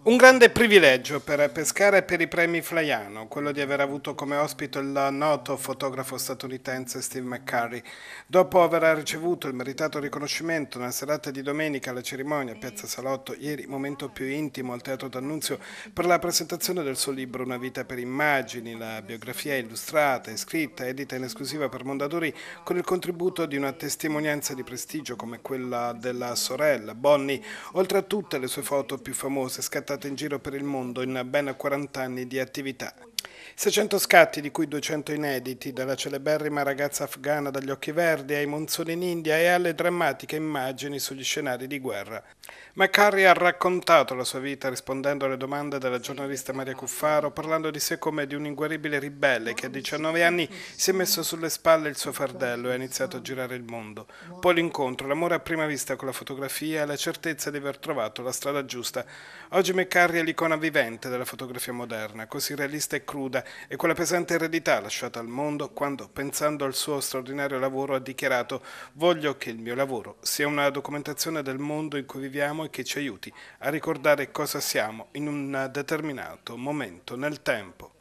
Un grande privilegio per Pescare e per i premi Flaiano, quello di aver avuto come ospite il noto fotografo statunitense Steve McCurry. Dopo aver ricevuto il meritato riconoscimento nella serata di domenica alla cerimonia Piazza Salotto, ieri momento più intimo al Teatro d'Annunzio, per la presentazione del suo libro Una vita per immagini, la biografia illustrata scritta, edita in esclusiva per Mondadori, con il contributo di una testimonianza di prestigio come quella della sorella Bonnie, oltre a tutte le sue foto più famose scattate portata in giro per il mondo in ben 40 anni di attività. 600 scatti, di cui 200 inediti, dalla celeberrima ragazza afghana dagli occhi verdi ai monzoni in India e alle drammatiche immagini sugli scenari di guerra. McCarry ha raccontato la sua vita rispondendo alle domande della giornalista Maria Cuffaro, parlando di sé come di un inguaribile ribelle che a 19 anni si è messo sulle spalle il suo fardello e ha iniziato a girare il mondo. Poi l'incontro, l'amore a prima vista con la fotografia e la certezza di aver trovato la strada giusta. Oggi McCarry è l'icona vivente della fotografia moderna, così realista e cruda cruda e quella pesante eredità lasciata al mondo quando, pensando al suo straordinario lavoro, ha dichiarato «Voglio che il mio lavoro sia una documentazione del mondo in cui viviamo e che ci aiuti a ricordare cosa siamo in un determinato momento nel tempo».